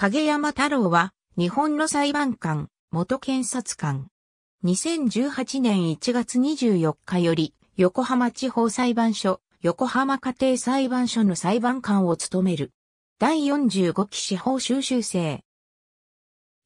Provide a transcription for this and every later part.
影山太郎は、日本の裁判官、元検察官。2018年1月24日より、横浜地方裁判所、横浜家庭裁判所の裁判官を務める。第45期司法修習生。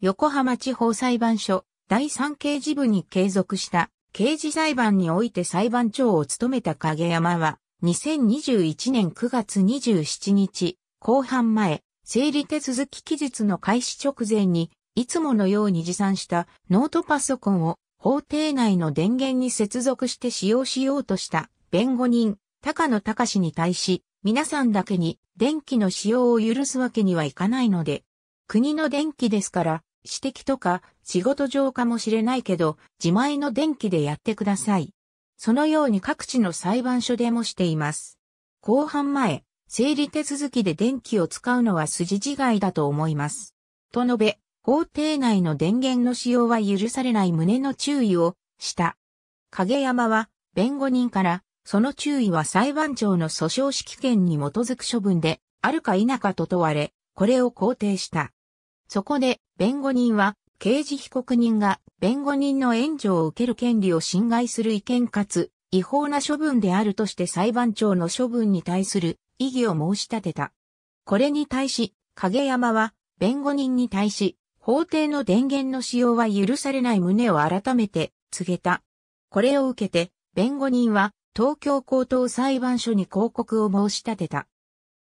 横浜地方裁判所、第3刑事部に継続した刑事裁判において裁判長を務めた影山は、2021年9月27日、後半前、整理手続き期日の開始直前に、いつものように持参したノートパソコンを法廷内の電源に接続して使用しようとした弁護人、高野隆に対し、皆さんだけに電気の使用を許すわけにはいかないので、国の電気ですから、私的とか仕事上かもしれないけど、自前の電気でやってください。そのように各地の裁判所でもしています。後半前、整理手続きで電気を使うのは筋違いだと思います。と述べ、法廷内の電源の使用は許されない旨の注意をした。影山は弁護人から、その注意は裁判長の訴訟指揮権に基づく処分で、あるか否かと問われ、これを肯定した。そこで、弁護人は、刑事被告人が弁護人の援助を受ける権利を侵害する違憲かつ違法な処分であるとして裁判長の処分に対する異議を申し立てた。これに対し、影山は、弁護人に対し、法廷の電源の使用は許されない旨を改めて告げた。これを受けて、弁護人は、東京高等裁判所に広告を申し立てた。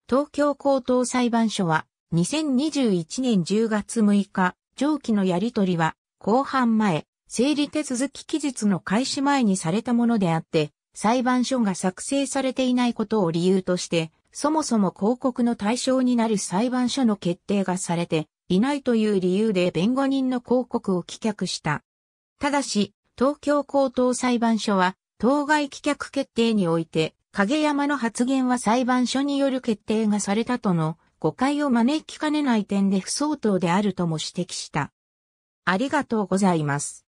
東京高等裁判所は、2021年10月6日、上記のやり取りは、後半前、整理手続き期日の開始前にされたものであって、裁判所が作成されていないことを理由として、そもそも広告の対象になる裁判所の決定がされていないという理由で弁護人の広告を棄却した。ただし、東京高等裁判所は、当該棄却決定において、影山の発言は裁判所による決定がされたとの誤解を招きかねない点で不相当であるとも指摘した。ありがとうございます。